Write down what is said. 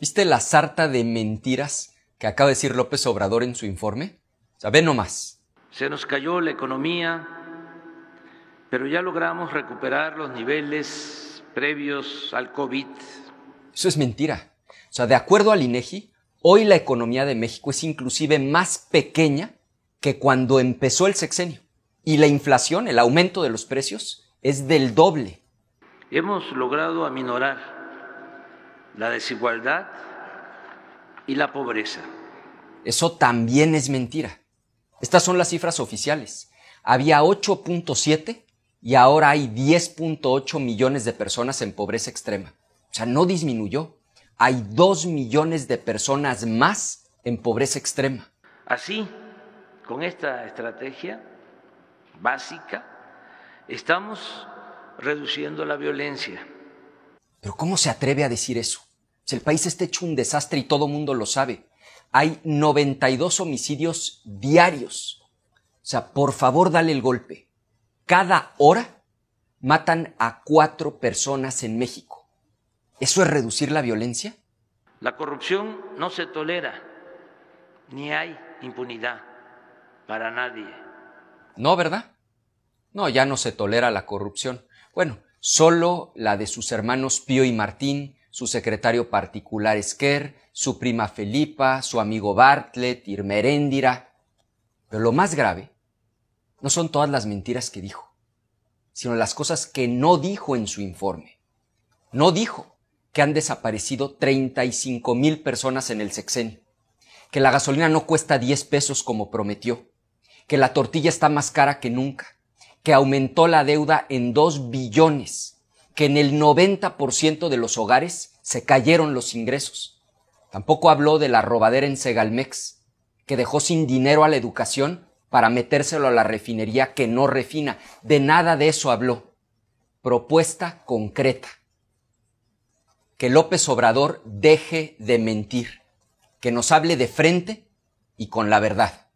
¿Viste la sarta de mentiras que acaba de decir López Obrador en su informe? O sea, nomás. Se nos cayó la economía, pero ya logramos recuperar los niveles previos al COVID. Eso es mentira. O sea, de acuerdo al INEGI, hoy la economía de México es inclusive más pequeña que cuando empezó el sexenio. Y la inflación, el aumento de los precios, es del doble. Hemos logrado aminorar la desigualdad y la pobreza. Eso también es mentira. Estas son las cifras oficiales. Había 8.7 y ahora hay 10.8 millones de personas en pobreza extrema. O sea, no disminuyó. Hay 2 millones de personas más en pobreza extrema. Así, con esta estrategia básica, estamos reduciendo la violencia, pero ¿cómo se atreve a decir eso? Si el país está hecho un desastre y todo el mundo lo sabe. Hay 92 homicidios diarios. O sea, por favor, dale el golpe. Cada hora matan a cuatro personas en México. ¿Eso es reducir la violencia? La corrupción no se tolera, ni hay impunidad para nadie. No, ¿verdad? No, ya no se tolera la corrupción. Bueno, Solo la de sus hermanos Pío y Martín, su secretario particular Esquer, su prima Felipa, su amigo Bartlett, Irmeréndira. Pero lo más grave no son todas las mentiras que dijo, sino las cosas que no dijo en su informe. No dijo que han desaparecido 35 mil personas en el sexenio, que la gasolina no cuesta 10 pesos como prometió, que la tortilla está más cara que nunca, que aumentó la deuda en dos billones, que en el 90% de los hogares se cayeron los ingresos. Tampoco habló de la robadera en Segalmex, que dejó sin dinero a la educación para metérselo a la refinería que no refina. De nada de eso habló. Propuesta concreta. Que López Obrador deje de mentir, que nos hable de frente y con la verdad.